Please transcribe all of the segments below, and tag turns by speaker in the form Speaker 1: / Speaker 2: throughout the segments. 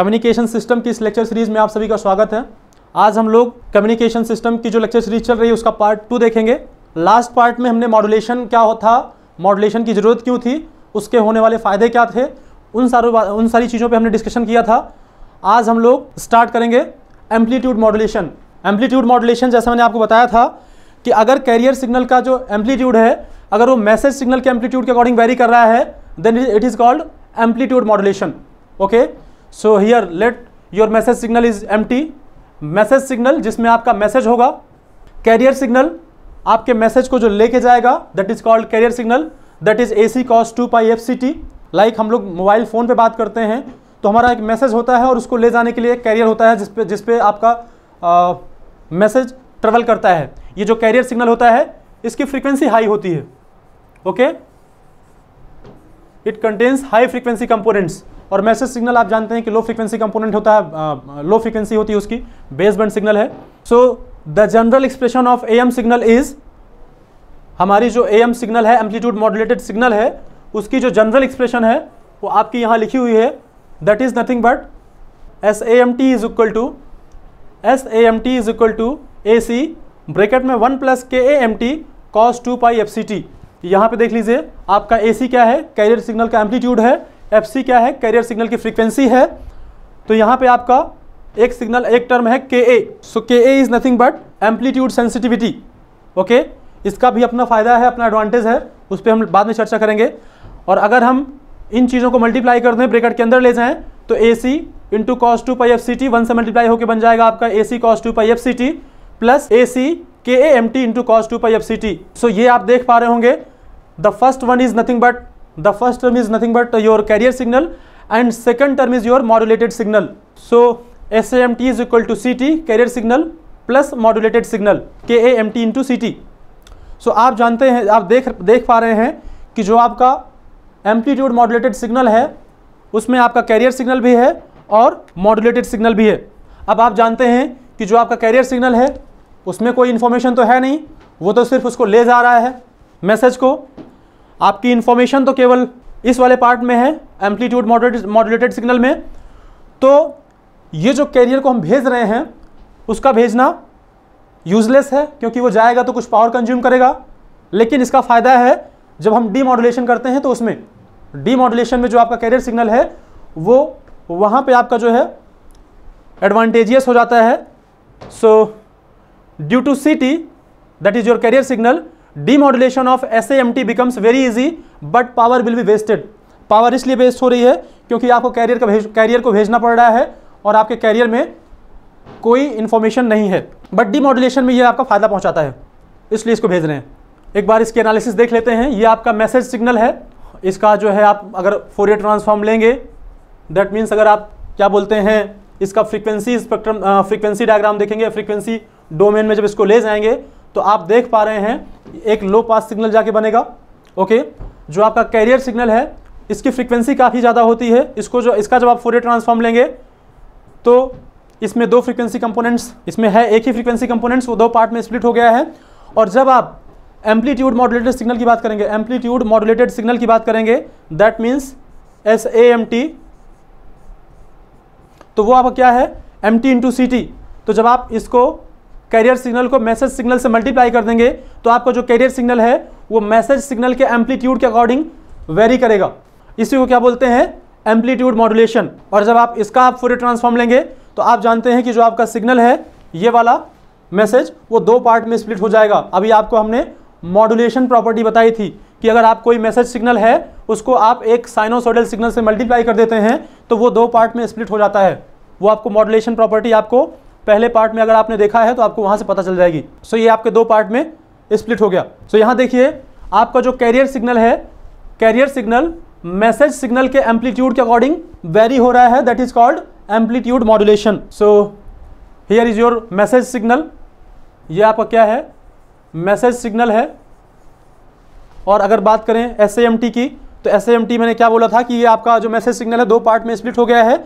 Speaker 1: Communication system की इस lecture series में आप सभी का स्वागत है आज हम लोग कम्युनिकेशन सिस्टम की जो लेक्चर सीरीज चल रही है उसका पार्ट टू देखेंगे लास्ट पार्ट में हमने मॉडुलेशन क्या था मॉडुलेशन की ज़रूरत क्यों थी उसके होने वाले फ़ायदे क्या थे उन सारों उन सारी चीज़ों पर हमने डिस्कशन किया था आज हम लोग स्टार्ट करेंगे एम्पलीट्यूड मॉडुलेशन एम्पलीट्यूड मॉडुलेशन जैसा मैंने आपको बताया था कि अगर कैरियर सिग्नल का जो एम्पलीट्यूड है अगर वो मैसेज सिग्नल के एम्पलीट्यूड के अकॉर्डिंग वेरी कर रहा है then it is called amplitude modulation okay so here let your message signal is M message signal जिसमें आपका मैसेज होगा कैरियर सिग्नल आपके मैसेज को जो लेके जाएगा that is called carrier signal that is A C cos two pi F C T like हम लोग मोबाइल फ़ोन पे बात करते हैं तो हमारा एक मैसेज होता है और उसको ले जाने के लिए एक कैरियर होता है जिसपे जिसपे आपका मैसेज ट्रेवल करता है ये जो कैरियर सिग्नल होता है इसकी फ्रीक्वेंसी हाई होती है okay okay? It contains high frequency components और मैसेज सिग्नल आप जानते हैं कि लो फ्रिक्वेंसी कंपोनेंट होता है लो फ्रिक्वेंसी होती है उसकी बेस बैंड सिग्नल है so the general expression of A M signal is हमारी जो ए एम सिग्नल है एम्पलीट्यूड मॉडुलेटेड सिग्नल है उसकी जो जनरल एक्सप्रेशन है वो आपकी यहाँ लिखी हुई है that is nothing but S A M T is equal to S A M T is equal to A C bracket में one plus K A M T cos two pi F C T तो यहाँ पे देख लीजिए आपका A क्या है carrier signal का एम्पलीट्यूड है एफ क्या है कैरियर सिग्नल की फ्रीक्वेंसी है तो यहाँ पे आपका एक सिग्नल एक टर्म है के A so K A is nothing but amplitude sensitivity okay इसका भी अपना फ़ायदा है अपना एडवांटेज है उस पर हम बाद में चर्चा करेंगे और अगर हम इन चीज़ों को मल्टीप्लाई कर दें ब्रेकेट के अंदर ले जाएँ तो A C into cos two pi F C T one से मल्टीप्लाई होकर बन जाएगा आपका A C cos two pi F C T plus A C K A M T into cos two pi F C T so ये आप देख पा रहे होंगे the first one is nothing but the first term is nothing but your carrier signal and second term is your modulated signal so S M T is equal to C T carrier signal plus modulated signal K A M T into C T so आप जानते हैं आप देख देख पा रहे हैं कि जो आपका एम्पलीट्यूड मॉड्यूलेटेड सिग्नल है उसमें आपका कैरियर सिग्नल भी है और मॉड्यूलेटेड सिग्नल भी है अब आप जानते हैं कि जो आपका कैरियर सिग्नल है उसमें कोई इन्फॉर्मेशन तो है नहीं वो तो सिर्फ उसको ले जा रहा है मैसेज को आपकी इन्फॉर्मेशन तो केवल इस वाले पार्ट में है एम्पलीट्यूड मॉडुलेटेड सिग्नल में तो ये जो कैरियर को हम भेज रहे हैं उसका भेजना यूजलेस है क्योंकि वो जाएगा तो कुछ पावर कंज्यूम करेगा लेकिन इसका फ़ायदा है जब हम डीमॉडुलेशन करते हैं तो उसमें डीमॉडुलेशन में जो आपका कैरियर सिग्नल है वो वहाँ पे आपका जो है एडवांटेजियस हो जाता है so so, due due to CT, that is your carrier signal, demodulation of SAMT becomes very easy, but power will be wasted. Power इसलिए वेस्ट हो रही है क्योंकि आपको कैरियर का भेज कैरियर को भेजना पड़ रहा है और आपके कैरियर में कोई इन्फॉर्मेशन नहीं है बट डी डीमोडुलेशन में ये आपका फ़ायदा पहुँचाता है इसलिए इसको भेज रहे हैं एक बार इसकी एनालिसिस देख लेते हैं ये आपका मैसेज सिग्नल है इसका जो है आप अगर फोरियर ट्रांसफॉर्म लेंगे दैट मीन्स अगर आप क्या बोलते हैं इसका फ्रीक्वेंसी स्पेक्ट्रम फ्रीक्वेंसी डायग्राम देखेंगे फ्रीक्वेंसी डोमेन में जब इसको ले जाएंगे तो आप देख पा रहे हैं एक लो पास सिग्नल जाके बनेगा ओके जो आपका कैरियर सिग्नल है इसकी फ्रीक्वेंसी काफ़ी ज़्यादा होती है इसको जो इसका जब आप फोरियर ट्रांसफॉर्म लेंगे तो इसमें दो फ्रीक्वेंसी कंपोनेंट्स इसमें है एक ही फ्रीक्वेंसी कंपोनेंट्स वो दो पार्ट में स्प्लिट हो गया है और जब आप एम्पलीट्यूड मॉडुलेटेड सिग्नल की बात करेंगे एम्पलीट्यूड मॉडुलेटेड सिग्नल की बात करेंगे that means S A M T तो वो आपका क्या है M T into C T तो जब आप इसको कैरियर सिग्नल को मैसेज सिग्नल से मल्टीप्लाई कर देंगे तो आपका जो कैरियर सिग्नल है वो मैसेज सिग्नल के एम्पलीट्यूड के अकॉर्डिंग वेरी करेगा इसी को क्या बोलते हैं एम्पलीट्यूड मॉडुलेशन और जब आप इसका आप फोरियर ट्रांसफॉर्म लेंगे तो आप जानते हैं कि जो आपका सिग्नल है ये वाला मैसेज वो दो पार्ट में स्प्लिट हो जाएगा अभी आपको हमने मॉडुलेशन प्रॉपर्टी बताई थी कि अगर आप कोई मैसेज सिग्नल है उसको आप एक साइनोसोडल सिग्नल से मल्टीप्लाई कर देते हैं तो वो दो पार्ट में स्प्लिट हो जाता है वो आपको मॉडुलेशन प्रॉपर्टी आपको पहले पार्ट में अगर आपने देखा है तो आपको वहां से पता चल जाएगी सो ये आपके दो पार्ट में स्प्लिट हो गया सो यहां देखिए आपका जो कैरियर सिग्नल है कैरियर सिग्नल मैसेज सिग्नल के एम्पलीट्यूड के अकॉर्डिंग वेरी हो रहा है that is called amplitude modulation so here is your message signal ये आपका क्या है मैसेज सिग्नल है और अगर बात करें एस की तो एस मैंने क्या बोला था कि ये आपका जो मैसेज सिग्नल है दो पार्ट में स्प्लिट हो गया है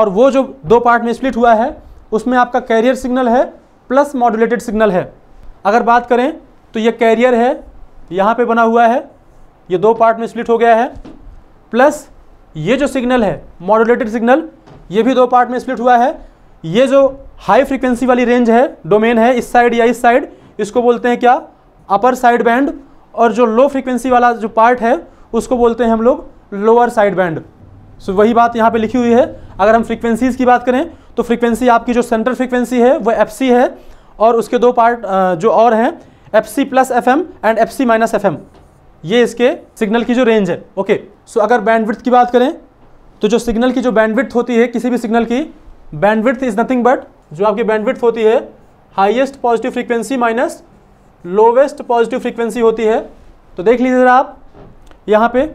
Speaker 1: और वो जो दो पार्ट में स्प्लिट हुआ है उसमें आपका कैरियर सिग्नल है प्लस मॉडुलेटेड सिग्नल है अगर बात करें तो ये कैरियर है यहाँ पे बना हुआ है ये दो पार्ट में स्प्लिट हो गया है प्लस ये जो सिग्नल है मॉडुलेटेड सिग्नल ये भी दो पार्ट में स्प्लिट हुआ है ये जो हाई फ्रिक्वेंसी वाली रेंज है डोमेन है इस साइड या इस साइड इसको बोलते हैं क्या अपर साइड बैंड और जो लो फ्रिक्वेंसी वाला जो पार्ट है उसको बोलते हैं हम लोग लोअर साइड बैंड सो वही बात यहाँ पे लिखी हुई है अगर हम फ्रिक्वेंसीज़ की बात करें तो फ्रीक्वेंसी आपकी जो सेंट्रल फ्रीक्वेंसी है वो एफ है और उसके दो पार्ट जो और हैं F C plus F M and F C minus F M ये इसके सिग्नल की जो रेंज है ओके सो अगर बैंडविड्थ की बात करें तो जो सिग्नल की जो बैंडविड्थ होती है किसी भी सिग्नल की बैंडविड्थ इज नथिंग बट जो आपकी बैंडविड्थ होती है highest positive frequency minus lowest positive frequency होती है तो देख लीजिए ज़रा आप यहाँ पे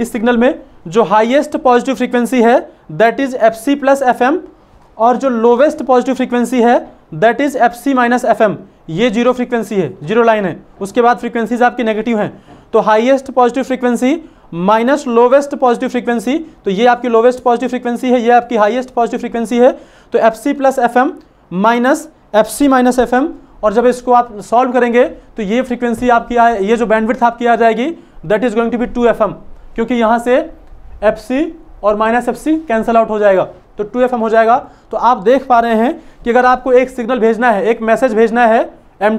Speaker 1: इस सिग्नल में जो हाइएस्ट पॉजिटिव फ्रीक्वेंसी है that is F C plus F M और जो लोवेस्ट पॉजिटिव फ्रीक्वेंसी है that is F C minus F M ये जीरो फ्रीक्वेंसी है जीरो लाइन है उसके बाद फ्रीक्वेंसीज आपकी नेगेटिव हैं तो highest positive frequency minus lowest positive frequency तो ये आपकी लोवेस्ट पॉजिटिव फ्रीक्वेंसी है ये आपकी हाइएस्ट पॉजिटिव फ्रीक्वेंसी है तो F C plus F M minus F C minus F M और जब इसको आप सॉल्व करेंगे तो ये फ्रीक्वेंसी आपकी आ ये जो बैंडविड्थ आपकी आ जाएगी that is going to be two F M क्योंकि यहाँ से एफ सी और minus F C cancel out हो जाएगा तो टू एफ हो जाएगा तो आप देख पा रहे हैं कि अगर आपको एक सिग्नल भेजना है एक मैसेज भेजना है एम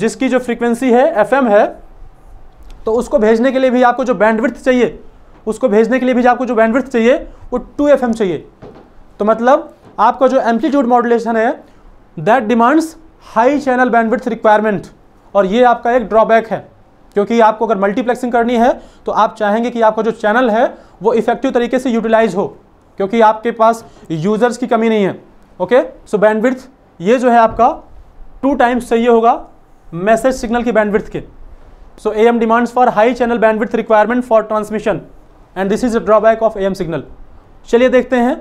Speaker 1: जिसकी जो फ्रीक्वेंसी है एफ है तो उसको भेजने के लिए भी आपको जो बैंडविड्थ चाहिए उसको भेजने के लिए भी आपको जो बैंडविड्थ चाहिए वो टू एफ चाहिए तो मतलब आपका जो एम्पलीट्यूड मॉडुलेशन है that demands high channel bandwidth requirement और ये आपका एक ड्रॉबैक है क्योंकि आपको अगर मल्टीप्लेक्सिंग करनी है तो आप चाहेंगे कि आपका जो चैनल है वो इफेक्टिव तरीके से यूटिलाइज हो क्योंकि आपके पास यूजर्स की कमी नहीं है ओके सो बैंडविड्थ ये जो है आपका टू टाइम्स चाहिए होगा मैसेज सिग्नल की बैंडविड्थ के so M demands for high channel bandwidth requirement for transmission and this is a drawback of A M signal चलिए देखते हैं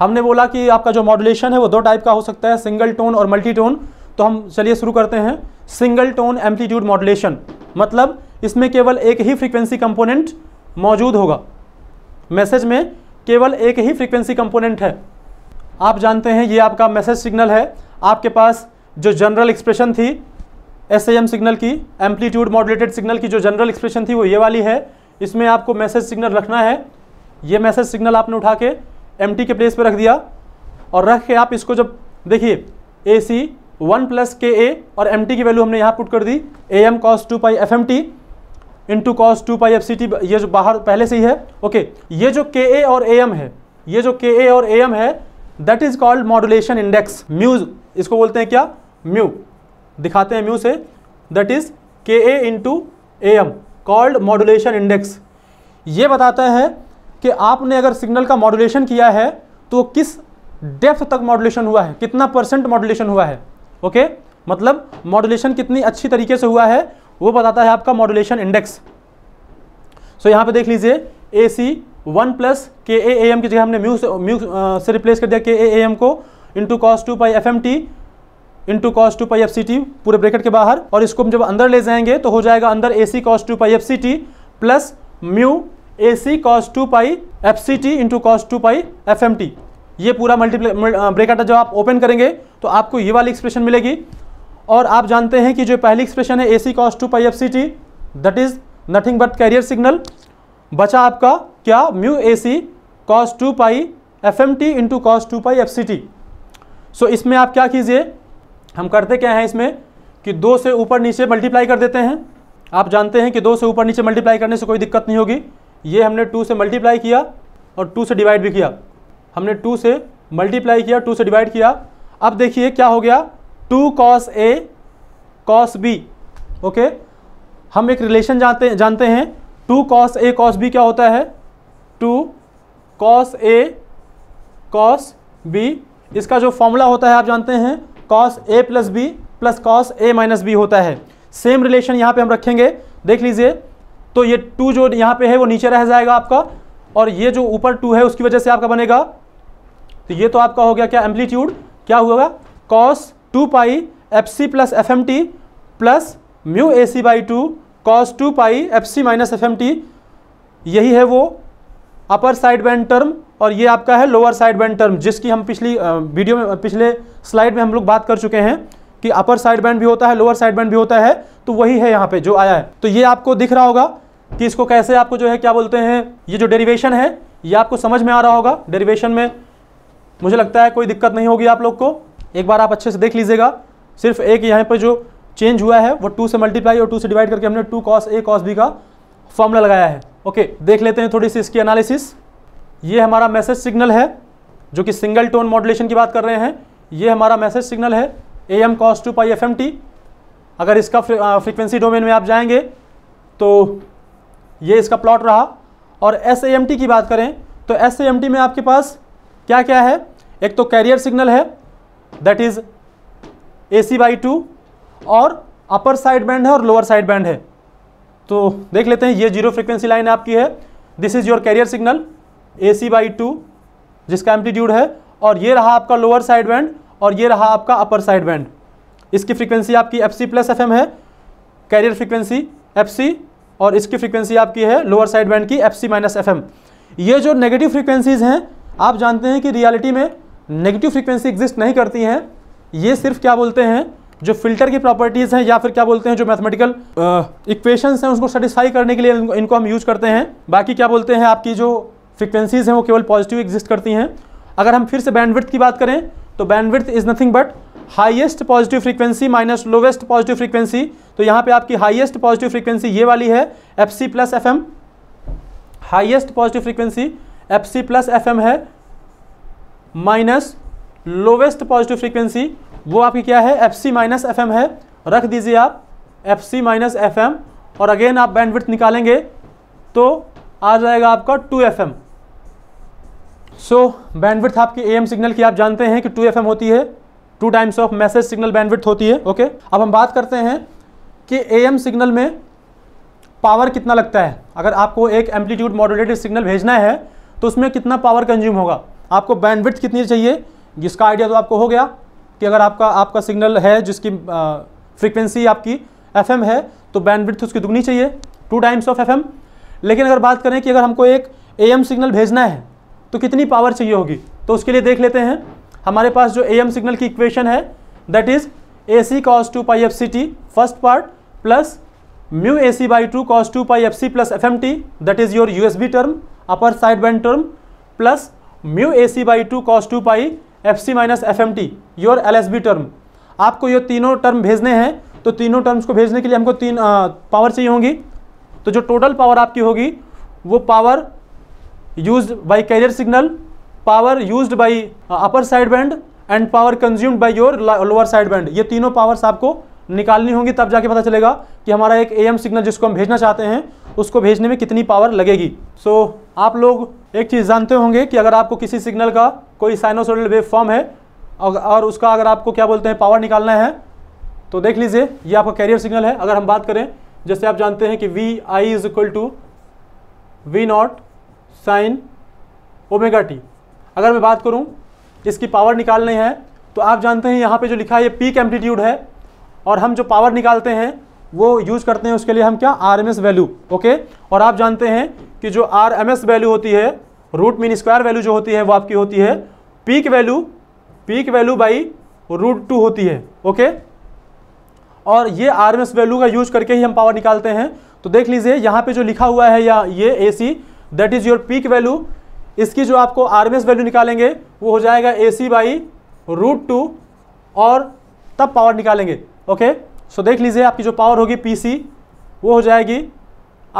Speaker 1: हमने बोला कि आपका जो मॉडुलेशन है वो दो टाइप का हो सकता है सिंगल टोन और मल्टी टोन तो हम चलिए शुरू करते हैं सिंगल टोन एम्पलीट्यूड मॉडुलेशन मतलब इसमें केवल एक ही फ्रीक्वेंसी कंपोनेंट मौजूद होगा मैसेज में केवल एक ही फ्रीक्वेंसी कंपोनेंट है आप जानते हैं ये आपका मैसेज सिग्नल है आपके पास जो जनरल एक्सप्रेशन थी एस सिग्नल की एम्पलीट्यूड मॉडलेटेड सिग्नल की जो जनरल एक्सप्रेशन थी वो ये वाली है इसमें आपको मैसेज सिग्नल रखना है ये मैसेज सिग्नल आपने उठा के एम के प्लेस पर रख दिया और रख के आप इसको जब देखिए ए सी वन प्लस के ए और एम की वैल्यू हमने यहाँ पुट कर दी A M cos two pi F M T into cos two pi F C T ये जो बाहर पहले से ही है ओके ये जो के ए और ए एम है ये जो के ए और ए एम है that is called modulation index म्यूज इसको बोलते हैं क्या म्यू दिखाते हैं म्यू से that is K A into A M called modulation index ये बताता है कि आपने अगर सिग्नल का मॉडुलेशन किया है तो किस डेप्थ तक मॉडुलेशन हुआ है कितना परसेंट मॉडुलेशन हुआ है ओके okay? मतलब मॉडुलेशन कितनी अच्छी तरीके से हुआ है वो बताता है आपका मॉडुलेशन इंडेक्स सो यहाँ पे देख लीजिए ए सी one plus K A M की जगह हमने म्यू से म्यू से रिप्लेस कर दिया के ए ए एम को into cos two pi F M T into cos two pi F C T पूरे ब्रेकेट के बाहर और इसको हम जब अंदर ले जाएंगे तो हो जाएगा अंदर A C cos two pi F C T plus mu A C cos two pi F C T into cos two pi F M T ये पूरा मल्टीप्ले ब्रेकेट जब आप ओपन करेंगे तो आपको ये वाली एक्सप्रेशन मिलेगी और आप जानते हैं कि जो पहली एक्सप्रेशन है A C cos two pi F C T that is nothing but carrier signal बचा आपका क्या mu A C cos two pi F M T into cos two pi F C T so इसमें आप क्या कीजिए हम करते क्या हैं इसमें कि दो से ऊपर नीचे मल्टीप्लाई कर देते हैं आप जानते हैं कि दो से ऊपर नीचे मल्टीप्लाई करने से कोई दिक्कत नहीं होगी ये हमने टू से मल्टीप्लाई किया और टू से डिवाइड भी किया हमने टू से मल्टीप्लाई किया टू से डिवाइड किया अब देखिए क्या हो गया two cos A cos B okay हम एक रिलेशन जानते जानते हैं two cos A cos B क्या होता है two cos A cos B इसका जो फॉर्मूला होता है आप जानते हैं cos A plus B plus cos A minus B होता है सेम रिलेशन यहाँ पे हम रखेंगे देख लीजिए तो ये टू जो यहाँ पे है वो नीचे रह जाएगा आपका और ये जो ऊपर टू है उसकी वजह से आपका बनेगा तो ये तो आपका हो गया क्या एम्पलीट्यूड क्या होगा cos two pi F C plus F M T plus mu A C by two cos two pi F C minus F M T यही है वो अपर साइड बैंड टर्म और ये आपका है लोअर साइड बैंड टर्म जिसकी हम पिछली वीडियो में पिछले स्लाइड में हम लोग बात कर चुके हैं कि अपर साइड बैंड भी होता है लोअर साइड बैंड भी होता है तो वही है यहाँ पे जो आया है तो ये आपको दिख रहा होगा कि इसको कैसे आपको जो है क्या बोलते हैं ये जो डेरिवेशन है ये आपको समझ में आ रहा होगा डेरिवेशन में मुझे लगता है कोई दिक्कत नहीं होगी आप लोग को एक बार आप अच्छे से देख लीजिएगा सिर्फ एक यहाँ पर जो चेंज हुआ है वो टू से मल्टीप्लाई और टू से डिवाइड करके हमने two cos A cos B का फॉर्मूला लगाया है ओके देख लेते हैं थोड़ी सी इसकी एनालिसिस ये हमारा मैसेज सिग्नल है जो कि सिंगल टोन मॉडुलेशन की बात कर रहे हैं ये हमारा मैसेज सिग्नल है A M cos two pi F M T अगर इसका फ्रिक्वेंसी डोमेन में आप जाएंगे तो ये इसका प्लॉट रहा और एस ए एम टी की बात करें तो एस ए एम टी में आपके पास क्या क्या है एक तो कैरियर सिग्नल है that is A C by two और अपर साइड बैंड है और लोअर साइड बैंड है तो देख लेते हैं ये जीरो फ्रिक्वेंसी लाइन आपकी है this is your carrier signal A C by two जिसका एम्पलीट्यूड है और ये रहा आपका लोअर साइड बैंड और ये रहा आपका अपर साइड बैंड इसकी फ्रिक्वेंसी आपकी F C plus F M है कैरियर फ्रिक्वेंसी एफ सी और इसकी फ्रिक्वेंसी आपकी है लोअर साइड बैंड की F C minus F M ये जो नेगेटिव फ्रिक्वेंसीज हैं आप जानते हैं कि रियलिटी में नेगेटिव फ्रीक्वेंसी एग्जिस्ट नहीं करती हैं ये सिर्फ क्या बोलते हैं जो फिल्टर की प्रॉपर्टीज़ हैं या फिर क्या बोलते हैं जो मैथमेटिकल इक्वेशंस हैं उसको सेटिस्फाई करने के लिए इनको, हम यूज करते हैं बाकी क्या बोलते हैं आपकी जो फ्रिक्वेंसीज़ हैं वो केवल पॉजिटिव एग्जिस्ट करती हैं अगर हम फिर से बैंडविथ की बात करें तो bandwidth is nothing but highest positive frequency minus lowest positive frequency तो यहाँ पे आपकी हाइएस्ट पॉजिटिव फ्रीक्वेंसी ये वाली है F C plus F M highest positive frequency F C plus F M है माइनस लोवेस्ट पॉजिटिव फ्रीक्वेंसी वो आपकी क्या है F C minus F M है रख दीजिए आप F C minus F M और अगेन आप बैंडविड्थ निकालेंगे तो आ जाएगा आपका two F M so bandwidth आपकी ए एम सिग्नल की आप जानते हैं कि टू एफ एम होती है two times of message signal bandwidth होती है ओके okay? अब हम बात करते हैं कि ए एम सिग्नल में पावर कितना लगता है अगर आपको एक एम्पलीट्यूड मॉडुलेटेड सिग्नल भेजना है तो उसमें कितना पावर कंज्यूम होगा आपको बैंडविड्थ कितनी चाहिए जिसका आइडिया तो आपको हो गया कि अगर आपका आपका सिग्नल है जिसकी फ्रीक्वेंसी आपकी एफ है तो बैंडविड्थ उसकी दुगनी चाहिए टू टाइम्स ऑफ एफ लेकिन अगर बात करें कि अगर हमको एक ए सिग्नल भेजना है तो कितनी पावर चाहिए होगी तो उसके लिए देख लेते हैं हमारे पास जो ए सिग्नल की इक्वेशन है that is A C cos two pi F C T first part plus mu A C by two cos two pi F C plus F M T that is your U S B term upper side band term plus mu A C by two cos two pi F C minus F M T your L S B term आपको ये तीनों term भेजने हैं तो तीनों terms को भेजने के लिए हमको तीन आ, पावर चाहिए होंगी तो जो टोटल पावर आपकी होगी वो power use by carrier signal power use by upper side band and power consumed by your lower side band ये तीनों पावर्स आपको निकालनी होंगी तब जाके पता चलेगा कि हमारा एक ए एम सिग्नल जिसको हम भेजना चाहते हैं उसको भेजने में कितनी पावर लगेगी सो so, आप लोग एक चीज़ जानते होंगे कि अगर आपको किसी सिग्नल का कोई साइनोसोडल वेव फॉर्म है और उसका अगर आपको क्या बोलते हैं पावर निकालना है तो देख लीजिए ये आपका कैरियर सिग्नल है अगर हम बात करें जैसे आप जानते हैं कि V I is equal to V naught sine omega T अगर मैं बात करूं इसकी पावर निकालनी है तो आप जानते हैं यहाँ पे जो लिखा है ये पीक एम्पलीट्यूड है और हम जो पावर निकालते हैं वो यूज करते हैं उसके लिए हम क्या R M S value okay और आप जानते हैं कि जो आर एम एस वैल्यू होती है रूट मीन स्क्वायर वैल्यू जो होती है वो आपकी होती है peak value peak value by root two होती है ओके और ये आर एम एस वैल्यू का यूज करके ही हम पावर निकालते हैं तो देख लीजिए यहाँ पे जो लिखा हुआ है या ये A C that is your peak value इसकी जो आपको आर एम एस वैल्यू निकालेंगे वो हो जाएगा A C by root two और तब पावर निकालेंगे ओके okay? सो देख लीजिए आपकी जो पावर होगी पी सी वो हो जाएगी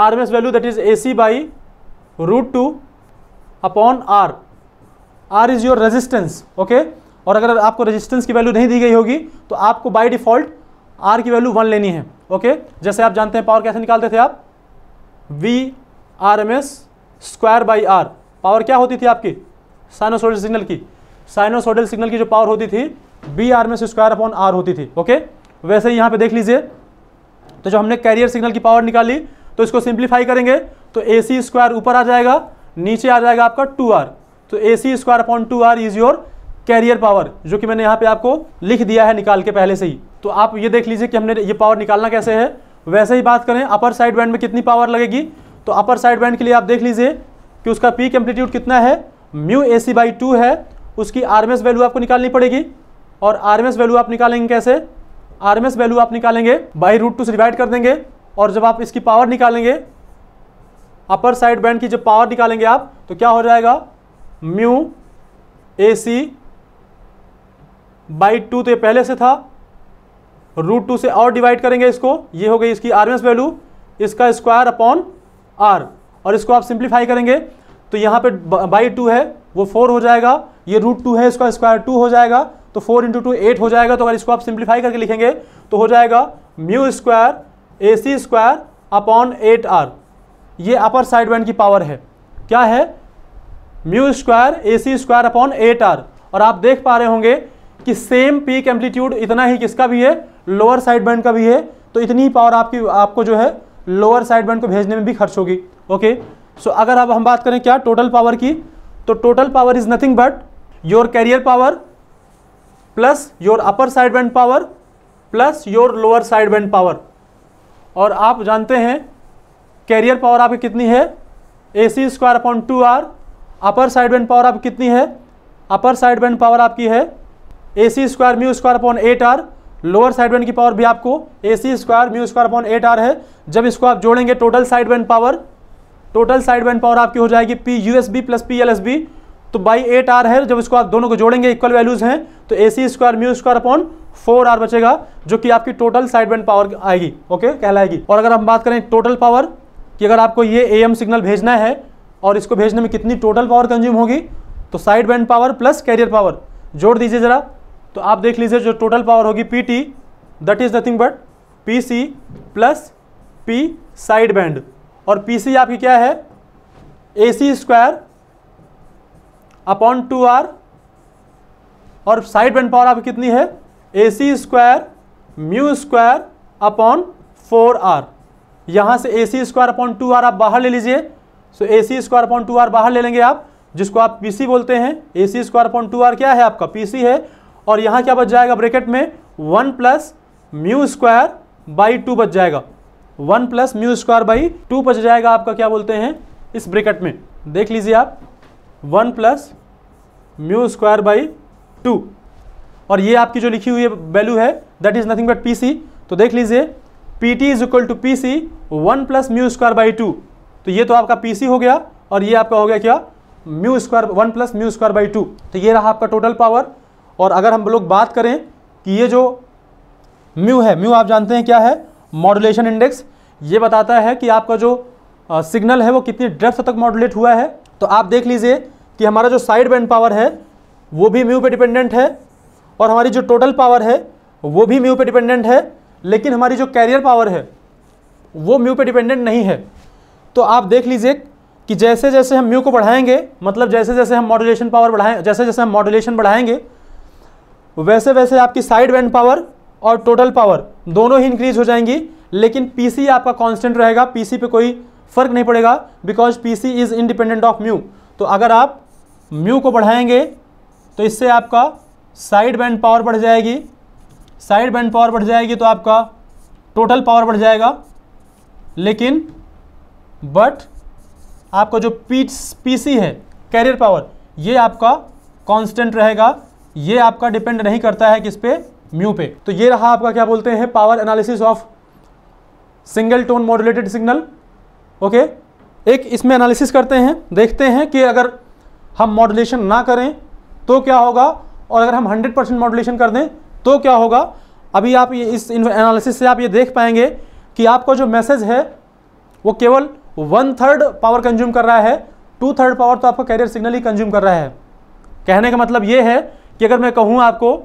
Speaker 1: R M S value that is A C by root two upon R R is your resistance okay और अगर आपको रेजिस्टेंस की वैल्यू नहीं दी गई होगी तो आपको बाय डिफ़ॉल्ट आर की वैल्यू वन लेनी है ओके okay? जैसे आप जानते हैं पावर कैसे निकालते थे आप V R M S square by R power क्या होती थी आपकी साइनोसोडल सिग्नल की साइनोसोडल सिग्नल की जो पावर होती थी V R M S square upon R होती थी ओके okay? वैसे ही यहाँ पे देख लीजिए तो जो हमने कैरियर सिग्नल की पावर निकाली तो इसको सिंप्लीफाई करेंगे तो ए सी स्क्वायर ऊपर आ जाएगा नीचे आ जाएगा आपका टू आर तो A C square upon two R is your carrier power जो कि मैंने यहाँ पे आपको लिख दिया है निकाल के पहले से ही तो आप ये देख लीजिए कि हमने ये पावर निकालना कैसे है वैसे ही बात करें अपर साइड बैंड में कितनी पावर लगेगी तो अपर साइड बैंड के लिए आप देख लीजिए कि उसका पीक एम्पलीट्यूड कितना है mu A C by two है उसकी आर वैल्यू आपको निकालनी पड़ेगी और आर वैल्यू आप निकालेंगे कैसे आरएमएस वैल्यू आप निकालेंगे बाई रूट टू से डिवाइड कर देंगे और जब आप इसकी पावर निकालेंगे अपर साइड बैंड की जब पावर निकालेंगे आप तो क्या हो जाएगा mu A C by two तो ये पहले से था रूट टू से और डिवाइड करेंगे इसको ये हो गई इसकी आरएमएस वैल्यू इसका स्क्वायर अपॉन आर और इसको आप सिंप्लीफाई करेंगे तो यहाँ पे बाई टू है वो फोर हो जाएगा ये रूट टू है इसका स्क्वायर टू हो जाएगा तो फोर इंटू टू एट हो जाएगा तो अगर इसको आप सिंप्लीफाई करके लिखेंगे तो हो जाएगा mu square A C square upon eight R ये अपर साइड बैंड की पावर है क्या है mu square A C square upon eight R और आप देख पा रहे होंगे कि सेम पीक एम्पलीट्यूड इतना ही किसका भी है लोअर साइड बैंड का भी है तो इतनी ही पावर आपकी आपको जो है लोअर साइड बैंड को भेजने में भी खर्च होगी ओके सो अगर अब हम बात करें क्या टोटल पावर की तो total power is nothing but your carrier power plus your upper side band power plus your lower side band power और आप जानते हैं कैरियर पावर आपकी कितनी है A C square upon two R upper side band power आपकी कितनी है अपर साइड बैंड पावर आपकी है A C square mu square upon eight R lower side band की पावर भी आपको A C square mu square upon eight R है जब इसको आप जोड़ेंगे total side band power total side band power आपकी हो जाएगी P U S B plus P L S B तो बाई एट आर है जब इसको आप दोनों को जोड़ेंगे इक्वल वैल्यूज हैं तो A C square mu square upon four R बचेगा जो कि आपकी टोटल साइड बैंड पावर आएगी ओके कहलाएगी और अगर हम बात करें टोटल पावर कि अगर आपको ये ए एम सिग्नल भेजना है और इसको भेजने में कितनी टोटल पावर कंज्यूम होगी तो side band power plus carrier power जोड़ दीजिए ज़रा तो आप देख लीजिए जो टोटल पावर होगी P T that is nothing but P C plus P side band और पी सी आपकी क्या है A C square upon two R और साइड बैंड पावर आपकी कितनी है A C square mu square upon four R यहाँ से A C square upon two R आप बाहर ले लीजिए so A C square upon two R बाहर ले लेंगे आप जिसको आप पी सी बोलते हैं A C square upon two R क्या है आपका पी सी है और यहाँ क्या बच जाएगा ब्रेकेट में one plus mu square by two बच जाएगा one plus mu square by two बच जाएगा आपका क्या बोलते हैं इस ब्रेकेट में देख लीजिए आप one plus mu square by two और ये आपकी जो लिखी हुई वैल्यू है that is nothing but P तो देख लीजिए P T is equal to P C one plus mu square by two तो ये तो आपका पी सी हो गया और ये आपका हो गया क्या mu square one plus mu square by two तो ये रहा आपका टोटल पावर और अगर हम लोग बात करें कि ये जो म्यू है म्यू आप जानते हैं क्या है मॉडुलेशन इंडेक्स ये बताता है कि आपका जो सिग्नल है वो कितनी डेप्थ तक मॉडुलेट हुआ है तो आप देख लीजिए कि हमारा जो साइड बैंड पावर है वो भी म्यू पे डिपेंडेंट है और हमारी जो टोटल पावर है वो भी म्यू पे डिपेंडेंट है लेकिन हमारी जो कैरियर पावर है वो म्यू पे डिपेंडेंट नहीं है तो आप देख लीजिए कि जैसे जैसे हम म्यू को बढ़ाएंगे मतलब जैसे जैसे हम मॉड्यूलेशन पावर बढ़ाएं जैसे जैसे हम मॉड्यूलेशन बढ़ाएंगे वैसे वैसे आपकी साइड बैंड पावर और टोटल पावर दोनों ही इंक्रीज हो जाएंगी लेकिन पीसी आपका कांस्टेंट रहेगा पीसी पे कोई फर्क नहीं पड़ेगा because PC is independent of mu तो अगर आप म्यू को बढ़ाएंगे तो इससे आपका साइड बैंड पावर बढ़ जाएगी साइड बैंड पावर बढ़ जाएगी तो आपका टोटल पावर बढ़ जाएगा लेकिन बट आपका जो पी पीसी है कैरियर पावर ये आपका कांस्टेंट रहेगा ये आपका डिपेंड नहीं करता है किस पे म्यू पे तो ये रहा आपका क्या बोलते हैं power analysis of single tone modulated signal okay एक इसमें एनालिसिस करते हैं देखते हैं कि अगर हम मॉडुलेशन ना करें तो क्या होगा और अगर हम 100 परसेंट मॉडुलेशन कर दें तो क्या होगा अभी आप ये इस एनालिसिस से आप ये देख पाएंगे कि आपका जो मैसेज है वो केवल वन थर्ड पावर कंज्यूम कर रहा है टू थर्ड पावर तो आपका कैरियर सिग्नल ही कंज्यूम कर रहा है कहने का मतलब ये है कि अगर मैं कहूँ आपको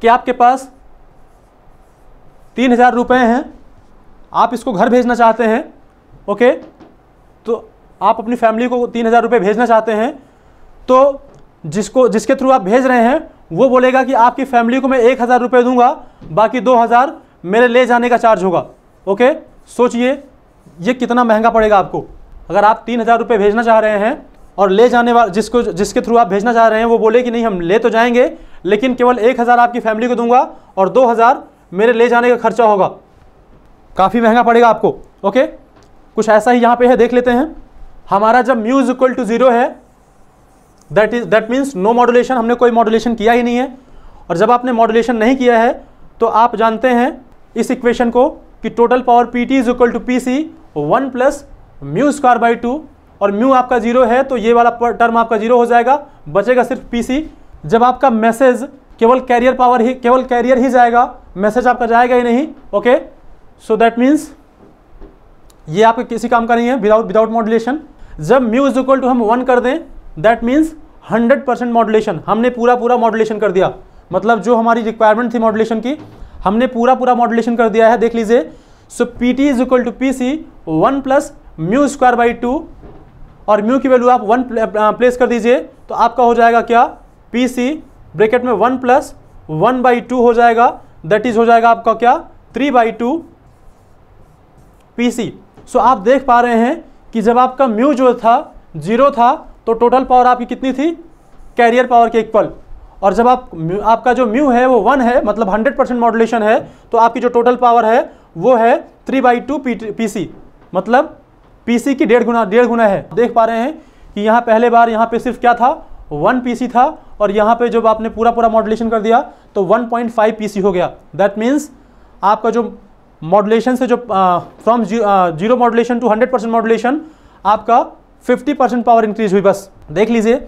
Speaker 1: कि आपके पास तीन हज़ार रुपये हैं आप इसको घर भेजना चाहते हैं ओके आप अपनी फैमिली को तीन हज़ार रुपये भेजना चाहते हैं तो जिसको जिसके थ्रू आप भेज रहे हैं वो बोलेगा कि आपकी फैमिली को मैं एक हज़ार रुपये दूँगा बाकी दो हज़ार मेरे ले जाने का चार्ज होगा ओके सोचिए ये कितना महंगा पड़ेगा आपको अगर आप तीन हज़ार रुपये भेजना चाह रहे हैं और ले जाने वाले जिसको जिसके थ्रू आप भेजना चाह रहे हैं वो बोले कि नहीं हम ले तो जाएंगे लेकिन केवल एक हज़ार आपकी फैमिली को दूंगा और दो हज़ार मेरे ले जाने का खर्चा होगा काफ़ी महंगा पड़ेगा आपको ओके कुछ ऐसा ही यहाँ पे है देख लेते हैं हमारा जब म्यूज इक्वल टू जीरो है that is that means no modulation हमने कोई मॉडुलेशन किया ही नहीं है और जब आपने मॉडुलेशन नहीं किया है तो आप जानते हैं इस इक्वेशन को कि total power P T is equal to P C one plus mu square by two और म्यू आपका जीरो है तो ये वाला टर्म आपका जीरो हो जाएगा बचेगा सिर्फ पी सी जब आपका मैसेज केवल कैरियर पावर ही केवल कैरियर ही जाएगा मैसेज आपका जाएगा ही नहीं ओके सो दैट मीन्स ये आपके किसी काम का नहीं है विदाउट विदाउट मॉडुलेशन जब म्यू इज इक्वल टू हम वन कर दें that means hundred percent modulation हमने पूरा पूरा मॉडुलेशन कर दिया मतलब जो हमारी रिक्वायरमेंट थी मॉडुलेशन की हमने पूरा पूरा मॉडुलेशन कर दिया है देख लीजिए so P T is equal to P C one plus mu square by two और म्यू की वैल्यू आप वन प्लेस uh, कर दीजिए तो आपका हो जाएगा क्या पी सी ब्रेकेट में one plus one by two हो जाएगा दैट इज हो जाएगा आपका क्या three by two P C so आप देख पा रहे हैं कि जब आपका म्यू जो था जीरो था तो टोटल पावर आपकी कितनी थी कैरियर पावर के इक्वल और जब आप आपका जो म्यू है वो वन है मतलब हंड्रेड परसेंट मॉडुलेशन है तो आपकी जो टोटल पावर है वो है three by two P C मतलब पी सी की डेढ़ गुना डेढ़ गुना है देख पा रहे हैं कि यहाँ पहले बार यहाँ पे सिर्फ क्या था वन पी सी था और यहाँ पे जब आपने पूरा पूरा मॉडुलेशन कर दिया तो one point five P C हो गया दैट मीन्स आपका जो मॉडुलेशन से जो from zero modulation to hundred percent modulation आपका फिफ्टी परसेंट पावर इंक्रीज हुई बस देख लीजिए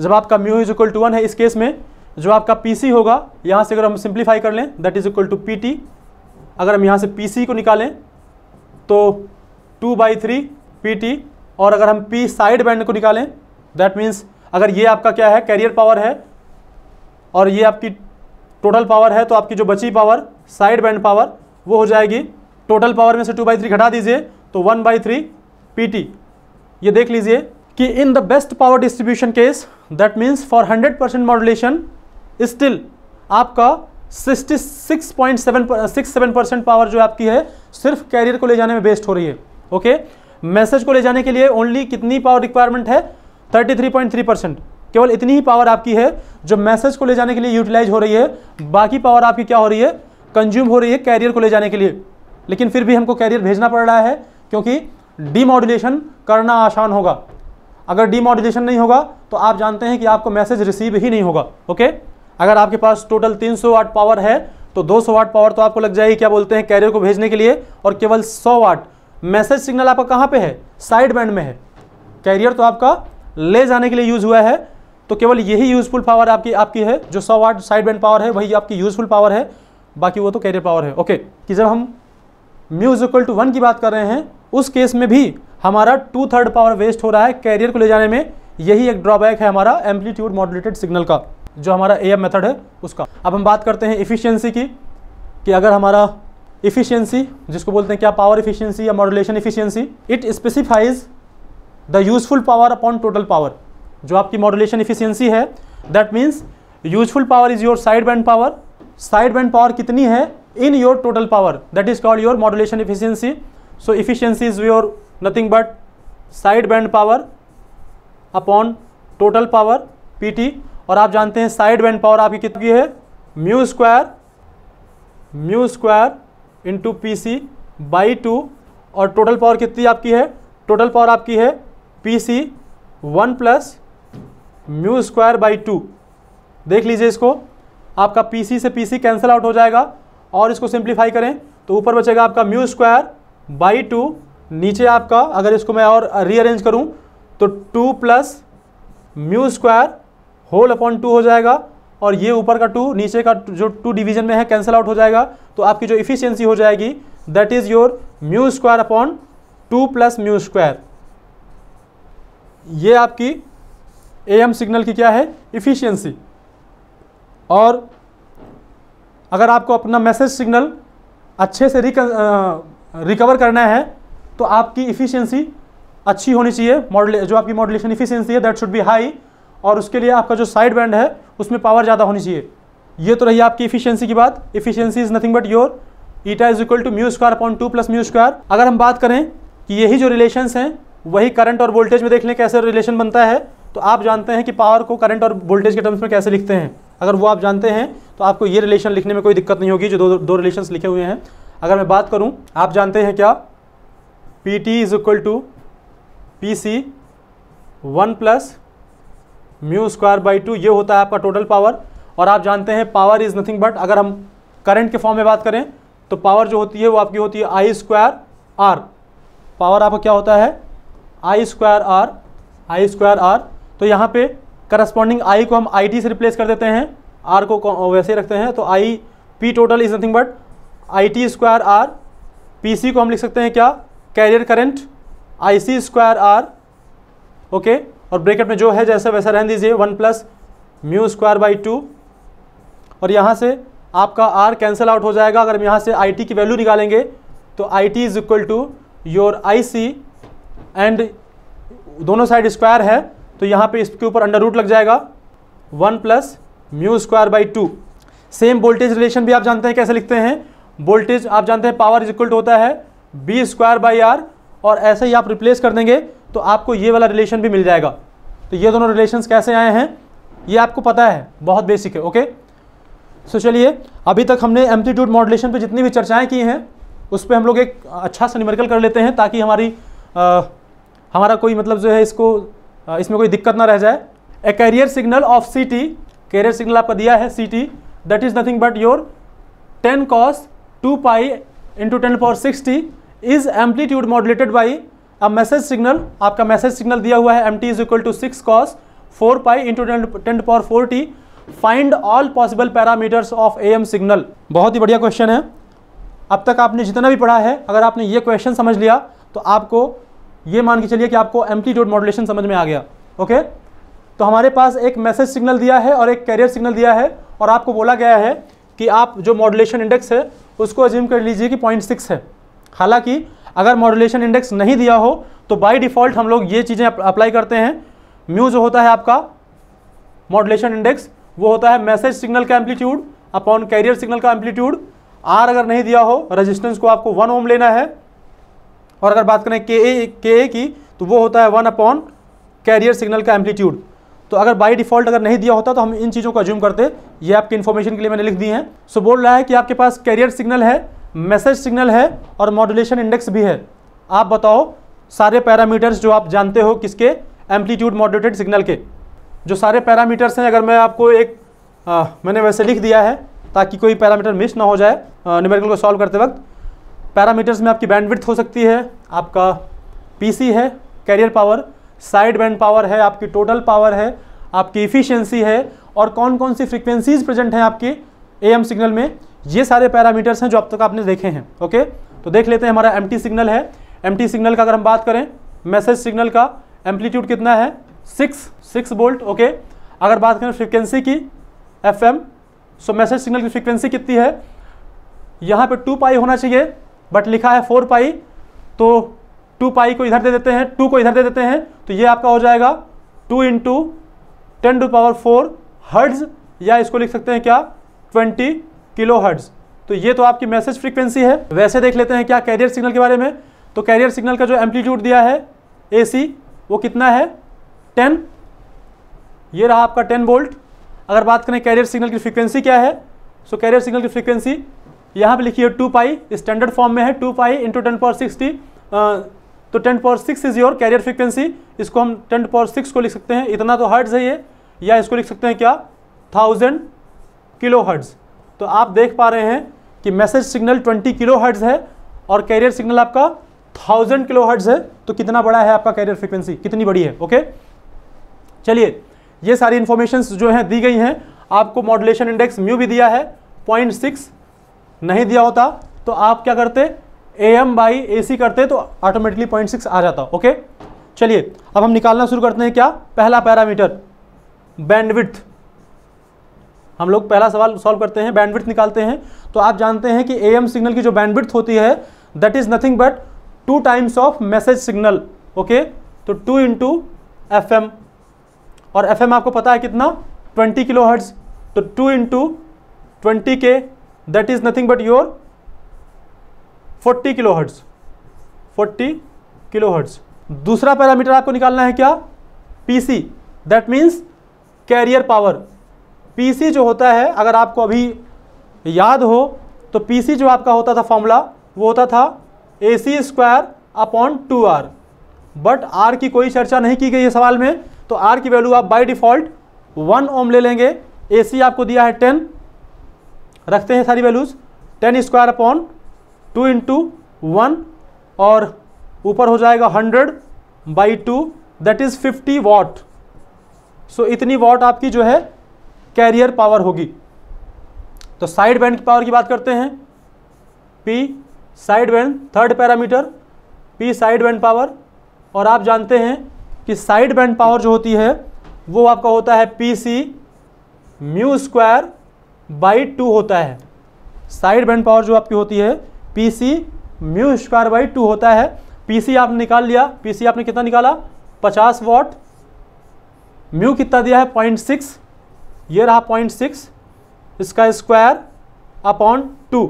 Speaker 1: जब आपका mu is equal to one है इस केस में जो आपका पी सी होगा यहाँ से अगर हम सिंप्लीफाई कर लें that is equal to P T अगर हम यहाँ से पी सी को निकालें तो two by three P T और अगर हम पी साइड बैंड को निकालें दैट मीन्स अगर ये आपका क्या है कैरियर पावर है और ये आपकी टोटल पावर है तो आपकी जो बची पावर साइड बैंड पावर वो हो जाएगी टोटल पावर में से टू बाई थ्री घटा दीजिए तो one by three P T ये देख लीजिए कि in the best power distribution case that means for hundred percent modulation still आपका sixty six point seven six seven percent power जो आपकी है सिर्फ कैरियर को ले जाने में बेस्ट हो रही है ओके मैसेज को ले जाने के लिए ओनली कितनी पावर रिक्वायरमेंट है thirty three point three percent केवल इतनी ही पावर आपकी है जो मैसेज को ले जाने के लिए यूटिलाइज हो रही है बाकी पावर आपकी क्या हो रही है कंज्यूम हो रही है कैरियर को ले जाने के लिए लेकिन फिर भी हमको कैरियर भेजना पड़ रहा है क्योंकि डीमोडुलेशन करना आसान होगा अगर डीमोडुलेशन नहीं होगा तो आप जानते हैं कि आपको मैसेज रिसीव ही नहीं होगा ओके अगर आपके पास टोटल 300 वाट पावर है तो 200 वाट पावर तो आपको लग जाएगी क्या बोलते हैं कैरियर को भेजने के लिए और केवल 100 वाट मैसेज सिग्नल आपका कहाँ पे है साइड बैंड में है कैरियर तो आपका ले जाने के लिए यूज हुआ है तो केवल यही यूजफुल पावर आपकी आपकी है जो सौ वाट साइड बैंड पावर है वही आपकी यूजफुल पावर है बाकी वो तो कैरियर पावर है ओके कि जब हम mu is equal to one की बात कर रहे हैं उस केस में भी हमारा टू थर्ड पावर वेस्ट हो रहा है कैरियर को ले जाने में यही एक ड्रॉबैक है हमारा एम्पलीट्यूड मॉडरेटेड सिग्नल का जो हमारा ए मेथड है उसका अब हम बात करते हैं इफ़िशियंसी की कि अगर हमारा इफ़िशियंसी जिसको बोलते हैं क्या पावर इफ़िशियंसी या modulation efficiency it specifies the useful power upon total power जो आपकी मॉडुलेशन इफ़िशियंसी है that means useful power is your side band power side band power कितनी है in your total power that is called your modulation efficiency so efficiency is your nothing but side band power upon total power P और आप जानते हैं side band power आपकी कितनी है mu square mu square into P C by two और total power कितनी आपकी है टोटल पावर आपकी है P C one plus mu square by two देख लीजिए इसको आपका पी से पी कैंसिल आउट हो जाएगा और इसको सिंप्लीफाई करें तो ऊपर बचेगा आपका म्यू स्क्वायर बाई टू नीचे आपका अगर इसको मैं और रीअरेंज करूं तो two plus mu square whole upon two हो जाएगा और ये ऊपर का टू नीचे का जो टू डिवीजन में है कैंसिल आउट हो जाएगा तो आपकी जो इफिशियंसी हो जाएगी that is your mu square upon two plus mu square ये आपकी ए एम सिग्नल की क्या है इफिशियंसी और अगर आपको अपना मैसेज सिग्नल अच्छे से रिक, रिकवर करना है तो आपकी इफ़िशेंसी अच्छी होनी चाहिए मॉडल जो आपकी मॉडलेशन इफिशियंसी है दैट शुड बी हाई और उसके लिए आपका जो साइड बैंड है उसमें पावर ज़्यादा होनी चाहिए ये तो रही आपकी इफिशियंसी की बात efficiency is nothing but your eta is equal to mu square upon two plus mu square अगर हम बात करें कि यही जो रिलेशंस हैं वही करंट और वोल्टेज में देख लें कैसे रिलेशन बनता है तो आप जानते हैं कि पावर को करंट और वोल्टेज के टर्म्स में कैसे लिखते हैं अगर वो आप जानते हैं तो आपको ये रिलेशन लिखने में कोई दिक्कत नहीं होगी जो दो दो रिलेशन लिखे हुए हैं अगर मैं बात करूँ आप जानते हैं क्या P T is equal to P C one plus mu square by two ये होता है आपका टोटल पावर और आप जानते हैं पावर इज नथिंग बट अगर हम करंट के फॉर्म में बात करें तो पावर जो होती है वो आपकी होती है आई स्क्वायर आर पावर आपका क्या होता है I square R I square R तो यहाँ पे करस्पॉन्डिंग आई को हम आई टी से रिप्लेस कर देते हैं आर को वैसे रखते हैं तो I P total is nothing but I T square R P C को हम लिख सकते हैं क्या carrier current I C square R okay और ब्रेकेट में जो है जैसा वैसा रहने दीजिए one plus mu square by two और यहाँ से आपका आर कैंसिल आउट हो जाएगा अगर हम यहाँ से आई टी की वैल्यू निकालेंगे तो I T is equal to your I C and दोनों साइड स्क्वायर है तो यहाँ पे इसके ऊपर अंडर रूट लग जाएगा one plus mu square by two same voltage relation भी आप जानते हैं कैसे लिखते हैं वोल्टेज आप जानते हैं पावर इज इक्वल टू होता है बी स्क्वायर बाई आर और ऐसे ही आप रिप्लेस कर देंगे तो आपको ये वाला रिलेशन भी मिल जाएगा तो ये दोनों रिलेशन कैसे आए हैं ये आपको पता है बहुत बेसिक है ओके सो so, चलिए अभी तक हमने एम्पलीट्यूड मॉडलेशन पर जितनी भी चर्चाएँ की हैं उस पर हम लोग एक अच्छा सा निमर्कल कर लेते हैं ताकि हमारी आ, हमारा कोई मतलब जो है इसको इसमें कोई दिक्कत ना रह जाए a carrier signal of C T carrier signal आपका दिया है C T that is nothing but your ten cos two pi into ten power sixty is amplitude modulated by a message signal आपका मैसेज सिग्नल दिया हुआ है M T is equal to six cos four pi into ten power four T find all possible parameters of A M signal बहुत ही बढ़िया question है अब तक आपने जितना भी पढ़ा है अगर आपने ये क्वेश्चन समझ लिया तो आपको ये मान के चलिए कि आपको एम्पलीट्यूड मॉडुलेशन समझ में आ गया ओके तो हमारे पास एक मैसेज सिग्नल दिया है और एक कैरियर सिग्नल दिया है और आपको बोला गया है कि आप जो मॉडुलेशन इंडेक्स है उसको अज्यूम कर लीजिए कि पॉइंट सिक्स है हालांकि अगर मॉडुलेशन इंडेक्स नहीं दिया हो तो बाई डिफ़ॉल्ट हम लोग ये चीज़ें अप्लाई करते हैं म्यू जो होता है आपका मॉडुलेशन इंडेक्स वो होता है मैसेज सिग्नल का एम्पलीट्यूड अपॉन कैरियर सिग्नल का एम्पलीट्यूड आर अगर नहीं दिया हो रेजिस्टेंस को आपको वन ओम लेना है और अगर बात करें के ए के ए की तो वो होता है वन अपॉन कैरियर सिग्नल का एम्पलीट्यूड तो अगर बाई डिफॉल्ट अगर नहीं दिया होता तो हम इन चीज़ों को अज्यूम करते ये आपकी इन्फॉर्मेशन के लिए मैंने लिख दी हैं सो बोल रहा है कि आपके पास कैरियर सिग्नल है मैसेज सिग्नल है और मॉडुलेशन इंडेक्स भी है आप बताओ सारे पैरामीटर्स जो आप जानते हो किसके एम्पलीट्यूड मॉडुलेटेड सिग्नल के जो सारे पैरामीटर्स हैं अगर मैं आपको एक आ, मैंने वैसे लिख दिया है ताकि कोई पैरामीटर मिस ना हो जाए न्यूमेरिकल को सॉल्व करते वक्त पैरामीटर्स में आपकी बैंडविड्थ हो सकती है आपका पीसी है carrier power side band power है आपकी टोटल पावर है आपकी इफ़िशियंसी है और कौन कौन सी फ्रिक्वेंसीज प्रेजेंट हैं आपके एएम सिग्नल में ये सारे पैरामीटर्स हैं जो अब तक आपने देखे हैं ओके तो देख लेते हैं हमारा टी सिग्नल है टी सिग्नल का अगर हम बात करें मैसेज सिग्नल का एम्पलीट्यूड कितना है सिक्स सिक्स बोल्ट ओके अगर बात करें फ्रिक्वेंसी की F M so message signal की फ्रिक्वेंसी कितनी है यहाँ पे टू पाई होना चाहिए बट लिखा है फोर पाई तो टू पाई को इधर दे देते हैं टू को इधर दे देते हैं तो ये आपका हो जाएगा two into ten to power four hertz या इसको लिख सकते हैं क्या ट्वेंटी किलो हर्ड्स तो ये तो आपकी मैसेज फ्रिक्वेंसी है वैसे देख लेते हैं क्या कैरियर सिग्नल के बारे में तो कैरियर सिग्नल का जो एम्पलीट्यूड दिया है ए वो कितना है टेन ये रहा आपका टेन वोल्ट अगर बात करें कैरियर सिग्नल की फ्रिक्वेंसी क्या है सो तो कैरियर सिग्नल की फ्रिक्वेंसी यहाँ पे लिखिए टू पाई स्टैंडर्ड फॉर्म में है two pi into ten power sixty तो ten power six is your carrier frequency इसको हम टेन पावर सिक्स को लिख सकते हैं इतना तो हर्ट्स है ये या इसको लिख सकते हैं क्या थाउजेंड किलो हर्ट्स तो आप देख पा रहे हैं कि message signal twenty kilo hertz है और कैरियर सिग्नल आपका थाउजेंड किलो हर्ट्स है तो कितना बड़ा है आपका कैरियर फ्रिक्वेंसी कितनी बड़ी है ओके चलिए ये सारी इन्फॉर्मेशन जो हैं दी गई हैं आपको मॉडुलेशन इंडेक्स म्यू भी दिया है पॉइंट सिक्स नहीं दिया होता तो आप क्या करते ए एम बाई ए सी करते तो ऑटोमेटिकली पॉइंट सिक्स आ जाता ओके चलिए अब हम निकालना शुरू करते हैं क्या पहला पैरामीटर बैंडविथ हम लोग पहला सवाल सॉल्व करते हैं बैंडविथ निकालते हैं तो आप जानते हैं कि ए एम सिग्नल की जो बैंडविथ होती है that is nothing but two times of message signal okay तो टू इंटू एफ एम और एफ एम आपको पता है कितना ट्वेंटी किलो हर्ट्ज़ तो two into twenty K that is nothing but your 40 forty 40 hertz दूसरा पैरामीटर आपको निकालना है क्या PC that means carrier power PC जो होता है अगर आपको अभी याद हो तो पीसी जो आपका होता था फॉर्मूला वो होता था A C square upon two R but R की कोई चर्चा नहीं की गई है सवाल में तो आर की वैल्यू आप बाय डिफ़ॉल्ट वन ओम ले लेंगे ए सी आपको दिया है टेन रखते हैं सारी values ten square upon two into one और ऊपर हो जाएगा hundred by two that is fifty watt so इतनी वॉट आपकी जो है कैरियर पावर होगी तो साइड बैंड की पावर की बात करते हैं P side band third parameter P side band power और आप जानते हैं कि साइड बैंड पावर जो होती है वो आपका होता है P C mu square by two होता है साइड बैंड पावर जो आपकी होती है P C mu square by two होता है पी सी आपने निकाल लिया पी सी आपने कितना निकाला पचास वॉट म्यू कितना दिया है पॉइंट सिक्स ये रहा पॉइंट सिक्स इसका स्क्वायर अपॉन टू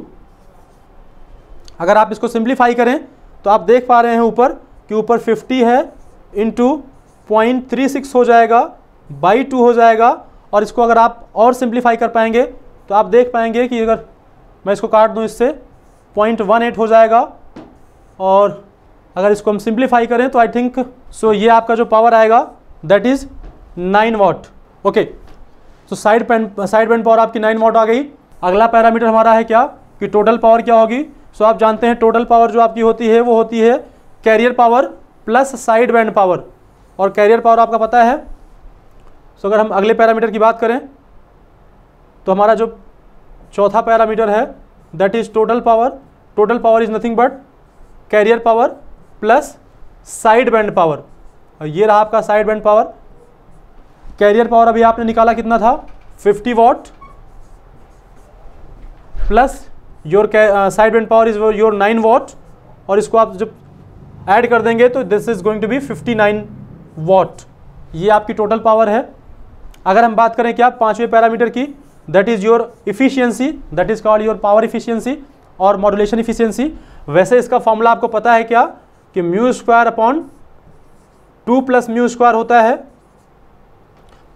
Speaker 1: अगर आप इसको सिंप्लीफाई करें तो आप देख पा रहे हैं ऊपर कि ऊपर फिफ्टी है इंटू पॉइंट थ्री सिक्स हो जाएगा बाई टू हो जाएगा और इसको अगर आप और सिंप्लीफाई कर पाएंगे तो आप देख पाएंगे कि अगर मैं इसको काट दूँ इससे पॉइंट वन एट हो जाएगा और अगर इसको हम सिंप्लीफाई करें तो आई थिंक सो ये आपका जो पावर आएगा that is nine watt okay so side band side band power आपकी नाइन वॉट आ गई अगला पैरामीटर हमारा है क्या कि टोटल पावर क्या होगी सो so, आप जानते हैं टोटल पावर जो आपकी होती है वो होती है carrier power plus side band power और कैरियर पावर आपका पता है सो so, अगर हम अगले पैरामीटर की बात करें तो हमारा जो चौथा पैरामीटर है that is total power total power is nothing but carrier power plus side band power और ये रहा आपका side band power carrier power अभी आपने निकाला कितना था 50 watt plus your side band power is your 9 watt और इसको आप जब ऐड कर देंगे तो this is going to be 59 watt ये आपकी टोटल पावर है अगर हम बात करें क्या पांचवें पैरामीटर की that is your efficiency that is called your power efficiency और मॉडुलेशन इफिशियंसी वैसे इसका फॉर्मूला आपको पता है क्या कि mu square upon two plus mu square होता है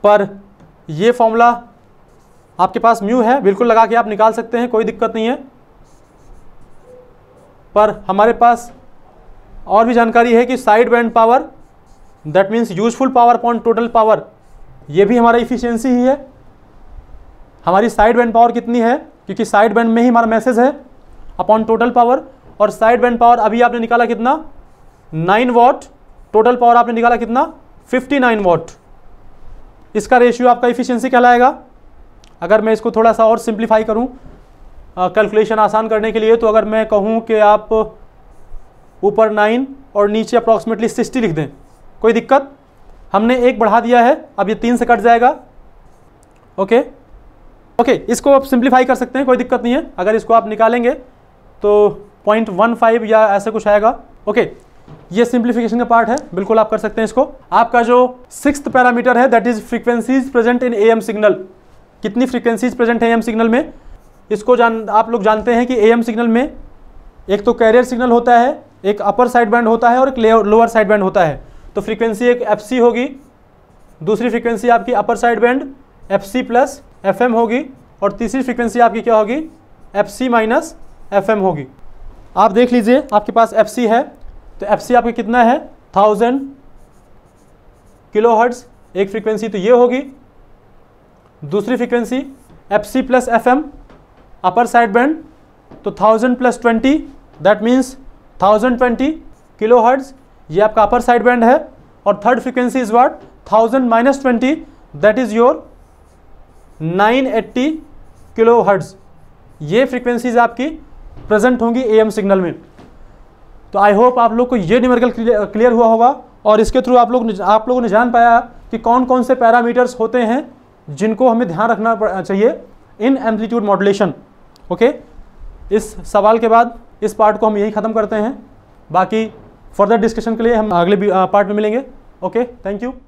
Speaker 1: पर ये फॉर्मूला आपके पास म्यू है बिल्कुल लगा के आप निकाल सकते हैं कोई दिक्कत नहीं है पर हमारे पास और भी जानकारी है कि side band power that means useful power upon total power ये भी हमारा इफिशियंसी ही है हमारी साइड बैंड पावर कितनी है क्योंकि साइड बैंड में ही हमारा मैसेज है अपॉन टोटल पावर और साइड बैंड पावर अभी आपने निकाला कितना नाइन वॉट टोटल पावर आपने निकाला कितना फिफ्टी नाइन वॉट इसका रेशियो आपका इफिशियंसी कहलाएगा अगर मैं इसको थोड़ा सा और सिंप्लीफाई करूँ कैलकुलेशन आसान करने के लिए तो अगर मैं कहूँ कि आप ऊपर नाइन और नीचे अप्रॉक्सीमेटली सिक्सटी लिख दें कोई दिक्कत हमने एक बढ़ा दिया है अब ये तीन से कट जाएगा ओके okay? ओके okay, इसको आप सिंप्लीफाई कर सकते हैं कोई दिक्कत नहीं है अगर इसको आप निकालेंगे तो पॉइंट वन फाइव या ऐसा कुछ आएगा ओके okay, ये सिंप्लीफिकेशन का पार्ट है बिल्कुल आप कर सकते हैं इसको आपका जो सिक्स पैरामीटर है that is frequencies present in AM signal कितनी फ्रीक्वेंसीज प्रेजेंट है एएम सिग्नल में इसको जान आप लोग जानते हैं कि एएम सिग्नल में एक तो कैरियर सिग्नल होता है एक अपर साइड बैंड होता है और एक लोअर साइड बैंड होता है तो फ्रीक्वेंसी एक एफ होगी दूसरी फ्रीक्वेंसी आपकी upper side band F C plus F M होगी और तीसरी फ्रिक्वेंसी आपकी क्या होगी F C minus F M होगी आप देख लीजिए आपके पास एफ सी है तो एफ सी आपके कितना है थाउजेंड किलो हर्ट्स एक फ्रीक्वेंसी तो ये होगी दूसरी frequency F C plus F M upper side band तो thousand plus twenty that means thousand twenty kilo hertz ये आपका अपर साइड बैंड है और third frequency is what thousand minus twenty that is your 980 kilohertz ये frequencies आपकी present होंगी AM signal में तो आई होप आप लोग को ये न्यूमेरिकल क्लियर हुआ होगा और इसके थ्रू आप लोग आप लोगों ने जान पाया कि कौन कौन से पैरामीटर्स होते हैं जिनको हमें ध्यान रखना चाहिए इन एम्पलीट्यूड मॉडुलेशन ओके इस सवाल के बाद इस पार्ट को हम यही ख़त्म करते हैं बाकी फर्दर डिस्कशन के लिए हम अगले पार्ट में मिलेंगे ओके थैंक यू